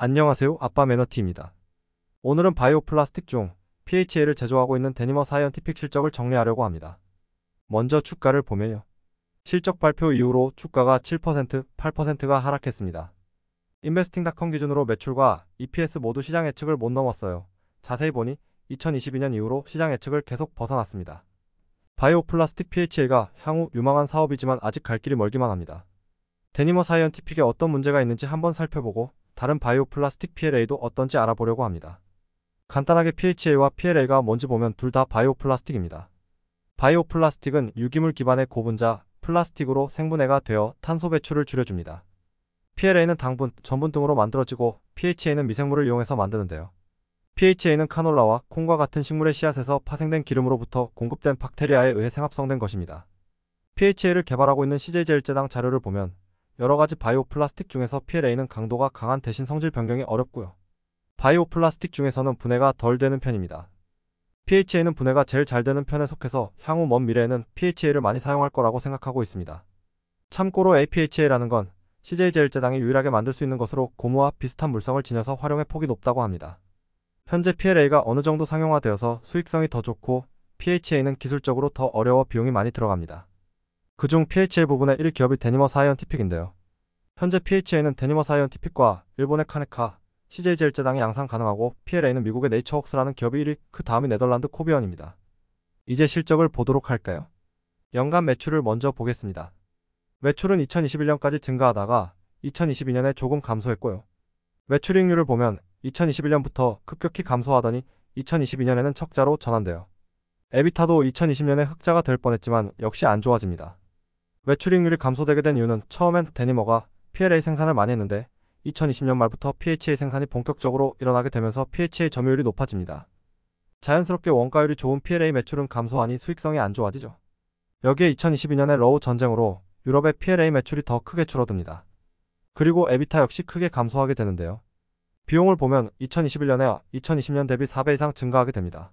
안녕하세요 아빠 매너티입니다. 오늘은 바이오 플라스틱 중 PHA를 제조하고 있는 데니머 사이언티픽 실적을 정리하려고 합니다. 먼저 주가를 보면요. 실적 발표 이후로 주가가 7%, 8%가 하락했습니다. 인베스팅닷컴 기준으로 매출과 EPS 모두 시장 예측을 못 넘었어요. 자세히 보니 2022년 이후로 시장 예측을 계속 벗어났습니다. 바이오 플라스틱 PHA가 향후 유망한 사업이지만 아직 갈 길이 멀기만 합니다. 데니머 사이언티픽에 어떤 문제가 있는지 한번 살펴보고 다른 바이오플라스틱 PLA도 어떤지 알아보려고 합니다. 간단하게 PHA와 PLA가 뭔지 보면 둘 다 바이오플라스틱입니다. 바이오플라스틱은 유기물 기반의 고분자, 플라스틱으로 생분해가 되어 탄소 배출을 줄여줍니다. PLA는 당분, 전분 등으로 만들어지고 PHA는 미생물을 이용해서 만드는데요. PHA는 카놀라와 콩과 같은 식물의 씨앗에서 파생된 기름으로부터 공급된 박테리아에 의해 생합성된 것입니다. PHA를 개발하고 있는 CJ제일제당 자료를 보면 여러가지 바이오플라스틱 중에서 PLA는 강도가 강한 대신 성질 변경이 어렵고요. 바이오플라스틱 중에서는 분해가 덜 되는 편입니다. PHA는 분해가 제일 잘 되는 편에 속해서 향후 먼 미래에는 PHA를 많이 사용할 거라고 생각하고 있습니다. 참고로 APHA라는 건 CJ제일제당이 유일하게 만들 수 있는 것으로 고무와 비슷한 물성을 지녀서 활용의 폭이 높다고 합니다. 현재 PLA가 어느 정도 상용화되어서 수익성이 더 좋고 PHA는 기술적으로 더 어려워 비용이 많이 들어갑니다. 그중 PH의 부분의 1기업이 데니머 사이언티픽인데요. 현재 PHA는 데니머 사이언티픽과 일본의 카네카, CJ제일제당이 양상 가능하고 PLA는 미국의 네이처웍스라는 기업이 1위, 그 다음이 네덜란드 코비언입니다. 이제 실적을 보도록 할까요? 연간 매출을 먼저 보겠습니다. 매출은 2021년까지 증가하다가 2022년에 조금 감소했고요. 매출익률을 보면 2021년부터 급격히 감소하더니 2022년에는 적자로 전환돼요. 에비타도 2020년에 흑자가 될 뻔했지만 역시 안 좋아집니다. 매출익률이 감소되게 된 이유는 처음엔 데니머가 PLA 생산을 많이 했는데 2020년 말부터 PHA 생산이 본격적으로 일어나게 되면서 PHA 점유율이 높아집니다. 자연스럽게 원가율이 좋은 PLA 매출은 감소하니 수익성이 안 좋아지죠. 여기에 2022년의 러우 전쟁으로 유럽의 PLA 매출이 더 크게 줄어듭니다. 그리고 에비타 역시 크게 감소하게 되는데요. 비용을 보면 2021년에 2020년 대비 4배 이상 증가하게 됩니다.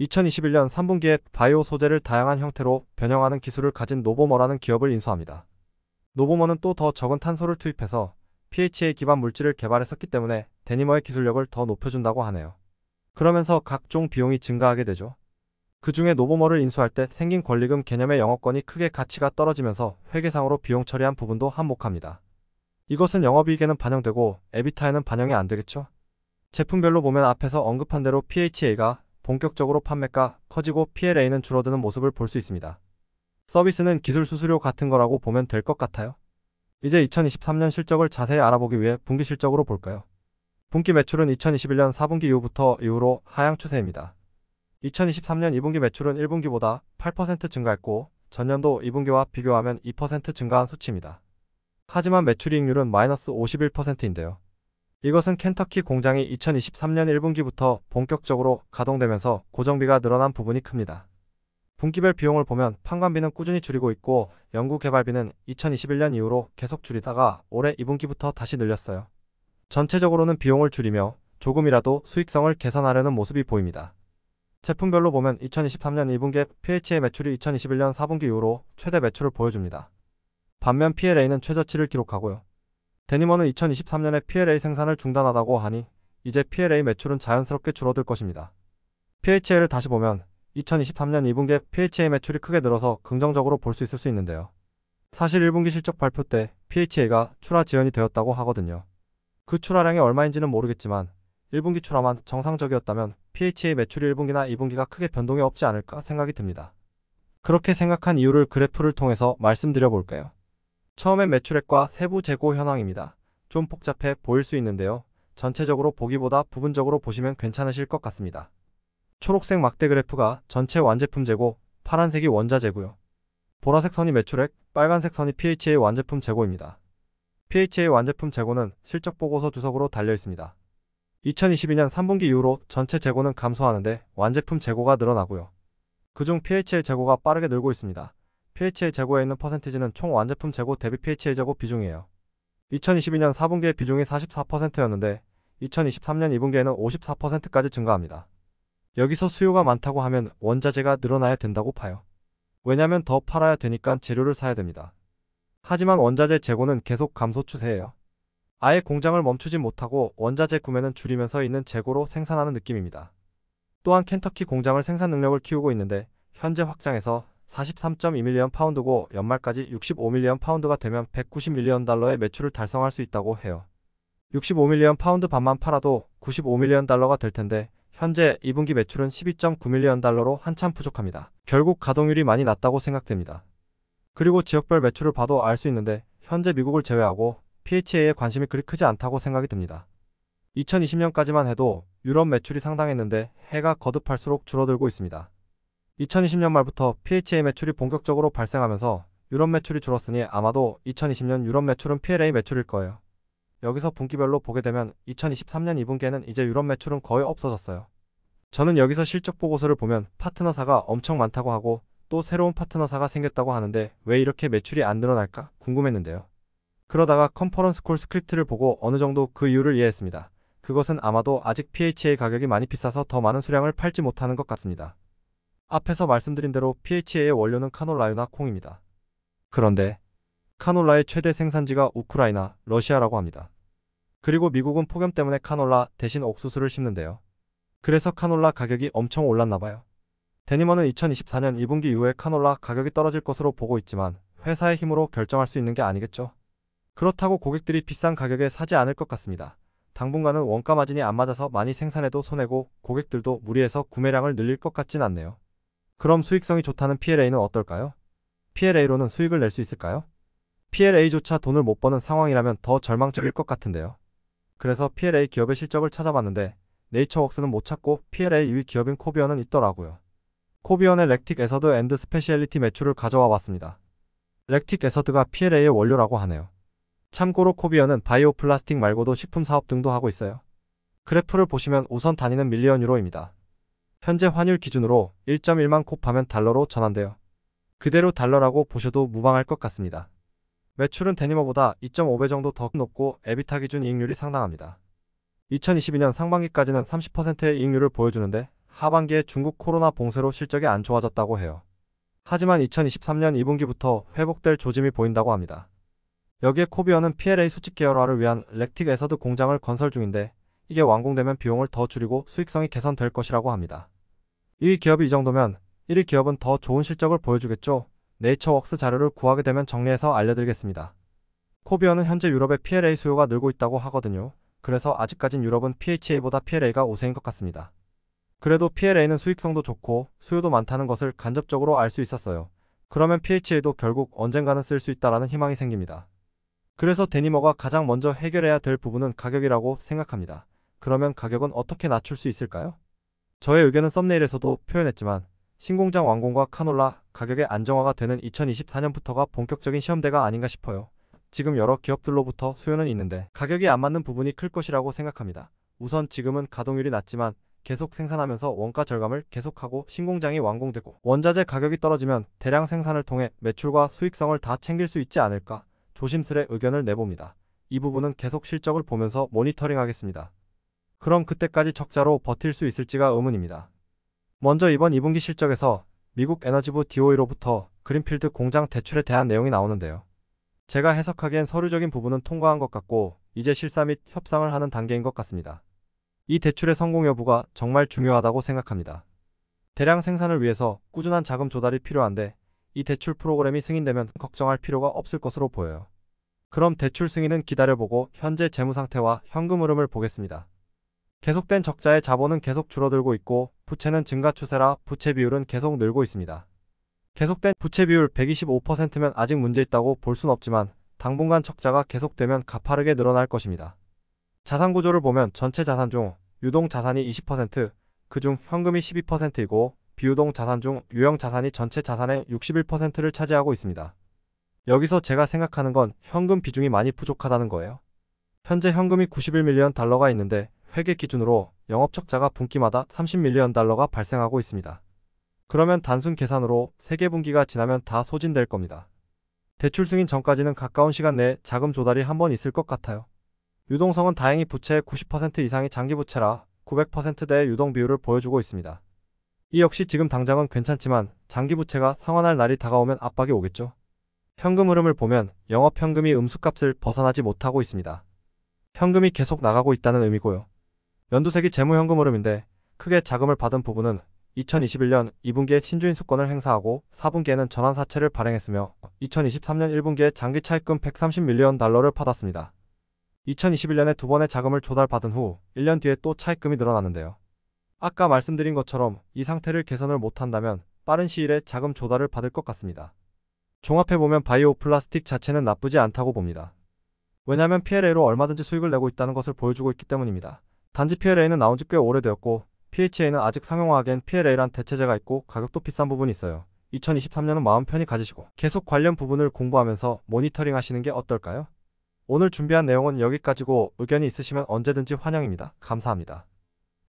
2021년 3분기에 바이오 소재를 다양한 형태로 변형하는 기술을 가진 노보머라는 기업을 인수합니다. 노보머는 또 더 적은 탄소를 투입해서 PHA 기반 물질을 개발했었기 때문에 데니머의 기술력을 더 높여준다고 하네요. 그러면서 각종 비용이 증가하게 되죠. 그 중에 노보머를 인수할 때 생긴 권리금 개념의 영업권이 크게 가치가 떨어지면서 회계상으로 비용 처리한 부분도 한몫합니다. 이것은 영업이익에는 반영되고 에비타에는 반영이 안 되겠죠? 제품별로 보면 앞에서 언급한 대로 PHA가 본격적으로 판매가 커지고 PLA는 줄어드는 모습을 볼 수 있습니다. 서비스는 기술 수수료 같은 거라고 보면 될 것 같아요. 이제 2023년 실적을 자세히 알아보기 위해 분기 실적으로 볼까요? 분기 매출은 2021년 4분기 이후부터 이후로 하향 추세입니다. 2023년 2분기 매출은 1분기보다 8% 증가했고 전년도 2분기와 비교하면 2% 증가한 수치입니다. 하지만 매출이익률은 마이너스 51%인데요. 이것은 켄터키 공장이 2023년 1분기부터 본격적으로 가동되면서 고정비가 늘어난 부분이 큽니다. 분기별 비용을 보면 판관비는 꾸준히 줄이고 있고 연구개발비는 2021년 이후로 계속 줄이다가 올해 2분기부터 다시 늘렸어요. 전체적으로는 비용을 줄이며 조금이라도 수익성을 개선하려는 모습이 보입니다. 제품별로 보면 2023년 2분기에 PH의 매출이 2021년 4분기 이후로 최대 매출을 보여줍니다. 반면 PLA는 최저치를 기록하고요. 데니머는 2023년에 PLA 생산을 중단하다고 하니 이제 PLA 매출은 자연스럽게 줄어들 것입니다. p h a 를 다시 보면 2023년 2분기에 PHA 매출이 크게 늘어서 긍정적으로 볼 수 있을 수 있는데요. 사실 1분기 실적 발표 때 PHA가 출하 지연이 되었다고 하거든요. 그 출하량이 얼마인지는 모르겠지만 1분기 출하만 정상적이었다면 PHA 매출이 1분기나 2분기가 크게 변동이 없지 않을까 생각이 듭니다. 그렇게 생각한 이유를 그래프를 통해서 말씀드려 볼까요 처음에 매출액과 세부 재고 현황입니다. 좀 복잡해 보일 수 있는데요. 전체적으로 보기보다 부분적으로 보시면 괜찮으실 것 같습니다. 초록색 막대 그래프가 전체 완제품 재고, 파란색이 원자 재고요. 보라색 선이 매출액, 빨간색 선이 PHA 완제품 재고입니다. PHA 완제품 재고는 실적보고서 주석으로 달려 있습니다. 2022년 3분기 이후로 전체 재고는 감소하는데 완제품 재고가 늘어나고요. 그중 PHA 재고가 빠르게 늘고 있습니다. PHA 재고에 있는 퍼센티지는 총 완제품 재고 대비 PHA 재고 비중이에요. 2022년 4분기에 비중이 44%였는데 2023년 2분기에는 54%까지 증가합니다. 여기서 수요가 많다고 하면 원자재가 늘어나야 된다고 봐요. 왜냐면 더 팔아야 되니까 재료를 사야 됩니다. 하지만 원자재 재고는 계속 감소 추세예요. 아예 공장을 멈추지 못하고 원자재 구매는 줄이면서 있는 재고로 생산하는 느낌입니다. 또한 켄터키 공장을 생산 능력을 키우고 있는데 현재 확장해서 43.2밀리언 파운드고 연말까지 65밀리언 파운드가 되면 190밀리언 달러의 매출을 달성할 수 있다고 해요. 65밀리언 파운드 반만 팔아도 95밀리언 달러가 될 텐데 현재 2분기 매출은 12.9밀리언 달러로 한참 부족합니다. 결국 가동률이 많이 낮다고 생각됩니다. 그리고 지역별 매출을 봐도 알 수 있는데 현재 미국을 제외하고 PHA에 관심이 그리 크지 않다고 생각이 듭니다. 2020년까지만 해도 유럽 매출이 상당했는데 해가 거듭할수록 줄어들고 있습니다. 2020년 말부터 PHA 매출이 본격적으로 발생하면서 유럽 매출이 줄었으니 아마도 2020년 유럽 매출은 PLA 매출일 거예요. 여기서 분기별로 보게 되면 2023년 2분기에는 이제 유럽 매출은 거의 없어졌어요. 저는 여기서 실적 보고서를 보면 파트너사가 엄청 많다고 하고 또 새로운 파트너사가 생겼다고 하는데 왜 이렇게 매출이 안 늘어날까 궁금했는데요. 그러다가 컨퍼런스 콜 스크립트를 보고 어느 정도 그 이유를 이해했습니다. 그것은 아마도 아직 PHA 가격이 많이 비싸서 더 많은 수량을 팔지 못하는 것 같습니다. 앞에서 말씀드린 대로 PHA의 원료는 카놀라유나 콩입니다. 그런데 카놀라의 최대 생산지가 우크라이나, 러시아라고 합니다. 그리고 미국은 폭염 때문에 카놀라 대신 옥수수를 심는데요. 그래서 카놀라 가격이 엄청 올랐나봐요. 데니머는 2024년 2분기 이후에 카놀라 가격이 떨어질 것으로 보고 있지만 회사의 힘으로 결정할 수 있는 게 아니겠죠. 그렇다고 고객들이 비싼 가격에 사지 않을 것 같습니다. 당분간은 원가 마진이 안 맞아서 많이 생산해도 손해고 고객들도 무리해서 구매량을 늘릴 것 같진 않네요. 그럼 수익성이 좋다는 PLA는 어떨까요? PLA로는 수익을 낼 수 있을까요? PLA조차 돈을 못 버는 상황이라면 더 절망적일 것 같은데요. 그래서 PLA 기업의 실적을 찾아봤는데 네이처웍스는 못 찾고 PLA 1위 기업인 코비언은 있더라고요. 코비언의 렉틱 에서드 앤드 스페셜리티 매출을 가져와 봤습니다. 렉틱 에서드가 PLA의 원료라고 하네요. 참고로 코비언은 바이오 플라스틱 말고도 식품 사업 등도 하고 있어요. 그래프를 보시면 우선 단위는 밀리언 유로입니다. 현재 환율 기준으로 1.1만 곱하면 달러로 전환되어 그대로 달러라고 보셔도 무방할 것 같습니다. 매출은 데니머보다 2.5배 정도 더 높고 에비타 기준 이익률이 상당합니다. 2022년 상반기까지는 30%의 이익률을 보여주는데 하반기에 중국 코로나 봉쇄로 실적이 안 좋아졌다고 해요. 하지만 2023년 2분기부터 회복될 조짐이 보인다고 합니다. 여기에 코비어는 PLA 수직 계열화를 위한 렉틱 에서드 공장을 건설 중인데 이게 완공되면 비용을 더 줄이고 수익성이 개선될 것이라고 합니다. 1위 기업이 이 정도면 1위 기업은 더 좋은 실적을 보여주겠죠? 네이처웍스 자료를 구하게 되면 정리해서 알려드리겠습니다. 코비어는 현재 유럽의 PLA 수요가 늘고 있다고 하거든요. 그래서 아직까진 유럽은 PHA보다 PLA가 우세인 것 같습니다. 그래도 PLA는 수익성도 좋고 수요도 많다는 것을 간접적으로 알 수 있었어요. 그러면 PHA도 결국 언젠가는 쓸 수 있다라는 희망이 생깁니다. 그래서 데니머가 가장 먼저 해결해야 될 부분은 가격이라고 생각합니다. 그러면 가격은 어떻게 낮출 수 있을까요? 저의 의견은 썸네일에서도 표현했지만 신공장 완공과 카놀라 가격의 안정화가 되는 2024년부터가 본격적인 시험대가 아닌가 싶어요. 지금 여러 기업들로부터 수요는 있는데 가격이 안 맞는 부분이 클 것이라고 생각합니다. 우선 지금은 가동률이 낮지만 계속 생산하면서 원가 절감을 계속하고 신공장이 완공되고 원자재 가격이 떨어지면 대량 생산을 통해 매출과 수익성을 다 챙길 수 있지 않을까 조심스레 의견을 내봅니다. 이 부분은 계속 실적을 보면서 모니터링하겠습니다. 그럼 그때까지 적자로 버틸 수 있을지가 의문입니다. 먼저 이번 2분기 실적에서 미국 에너지부 DOE로부터 그린필드 공장 대출에 대한 내용이 나오는데요. 제가 해석하기엔 서류적인 부분은 통과한 것 같고 이제 실사 및 협상을 하는 단계인 것 같습니다. 이 대출의 성공 여부가 정말 중요하다고 생각합니다. 대량 생산을 위해서 꾸준한 자금 조달이 필요한데 이 대출 프로그램이 승인되면 걱정할 필요가 없을 것으로 보여요. 그럼 대출 승인은 기다려보고 현재 재무 상태와 현금 흐름을 보겠습니다. 계속된 적자의 자본은 계속 줄어들고 있고 부채는 증가 추세라 부채 비율은 계속 늘고 있습니다. 계속된 부채 비율 125%면 아직 문제 있다고 볼 순 없지만 당분간 적자가 계속되면 가파르게 늘어날 것입니다. 자산 구조를 보면 전체 자산 중 유동 자산이 20%, 그 중 현금이 12%이고 비유동 자산 중 유형 자산이 전체 자산의 61%를 차지하고 있습니다. 여기서 제가 생각하는 건 현금 비중이 많이 부족하다는 거예요. 현재 현금이 91밀리언 달러가 있는데 회계 기준으로 영업적자가 분기마다 30밀리언 달러가 발생하고 있습니다. 그러면 단순 계산으로 3개분기가 지나면 다 소진될 겁니다. 대출 승인 전까지는 가까운 시간 내에 자금 조달이 한 번 있을 것 같아요. 유동성은 다행히 부채의 90% 이상이 장기 부채라 900%대의 유동 비율을 보여주고 있습니다. 이 역시 지금 당장은 괜찮지만 장기 부채가 상환할 날이 다가오면 압박이 오겠죠. 현금 흐름을 보면 영업 현금이 음수값을 벗어나지 못하고 있습니다. 현금이 계속 나가고 있다는 의미고요. 연두색이 재무현금 흐름인데 크게 자금을 받은 부분은 2021년 2분기에 신주인 수권을 행사하고 4분기에는 전환사채를 발행했으며 2023년 1분기에 장기차입금 130밀리언 달러를 받았습니다. 2021년에 두 번의 자금을 조달받은 후 1년 뒤에 또 차입금이 늘어났는데요. 아까 말씀드린 것처럼 이 상태를 개선을 못한다면 빠른 시일에 자금 조달을 받을 것 같습니다. 종합해보면 바이오 플라스틱 자체는 나쁘지 않다고 봅니다. 왜냐하면 PLA로 얼마든지 수익을 내고 있다는 것을 보여주고 있기 때문입니다. 단지 PLA는 나온 지꽤 오래되었고 PHA는 아직 상용화하기엔 PLA란 대체제가 있고 가격도 비싼 부분이 있어요. 2023년은 마음 편히 가지시고 계속 관련 부분을 공부하면서 모니터링 하시는 게 어떨까요? 오늘 준비한 내용은 여기까지고 의견이 있으시면 언제든지 환영입니다. 감사합니다.